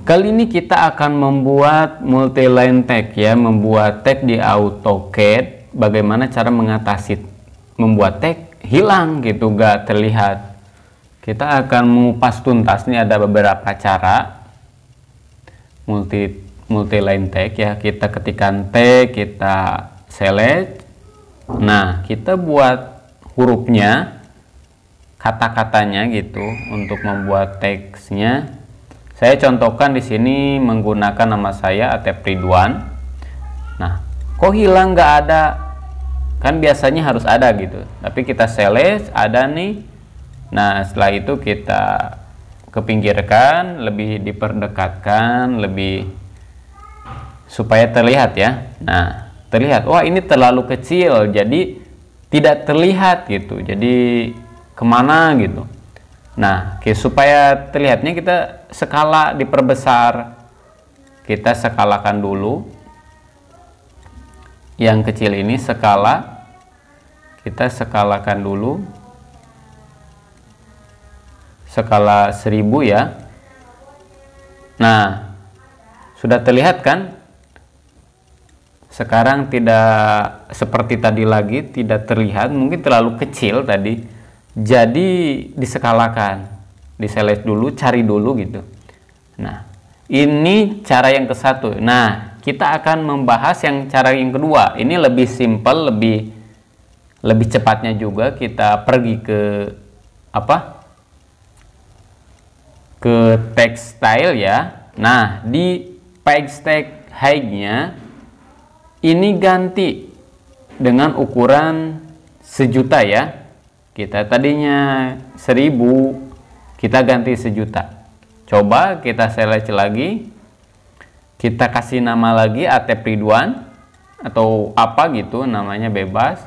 Kali ini kita akan membuat multi-line tag ya, membuat tag di AutoCAD. Bagaimana cara mengatasi membuat tag hilang gitu, gak terlihat. Kita akan mengupas tuntas nih ada beberapa cara multi multiline tag ya. Kita ketikkan tag, kita select. Nah, kita buat hurufnya, kata-katanya gitu untuk membuat teksnya saya contohkan di sini menggunakan nama saya Atep Ridwan. Nah, kok hilang nggak ada? Kan biasanya harus ada gitu. Tapi kita seles ada nih. Nah, setelah itu kita kepinggirkan, lebih diperdekatkan, lebih supaya terlihat ya. Nah, terlihat. Wah, ini terlalu kecil, jadi tidak terlihat gitu. Jadi kemana gitu. Nah, okay, supaya terlihatnya kita skala diperbesar. Kita skalakan dulu. Yang kecil ini skala. Kita skalakan dulu. Skala 1000 ya. Nah, sudah terlihat kan? Sekarang tidak seperti tadi lagi, tidak terlihat, mungkin terlalu kecil tadi jadi disekalakan diseles dulu cari dulu gitu nah ini cara yang ke satu nah kita akan membahas yang cara yang kedua ini lebih simpel lebih lebih cepatnya juga kita pergi ke apa ke textile ya nah di page tag high-nya ini ganti dengan ukuran sejuta ya kita tadinya seribu kita ganti sejuta coba kita select lagi kita kasih nama lagi ATP Ridwan atau apa gitu namanya bebas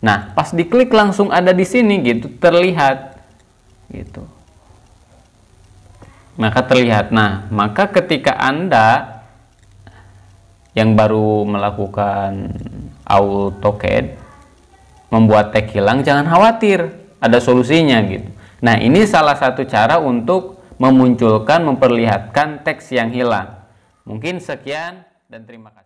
nah pas diklik langsung ada di sini gitu terlihat gitu maka terlihat nah maka ketika anda yang baru melakukan AutoCAD membuat tag hilang, jangan khawatir, ada solusinya gitu. Nah, ini salah satu cara untuk memunculkan, memperlihatkan teks yang hilang. Mungkin sekian dan terima kasih.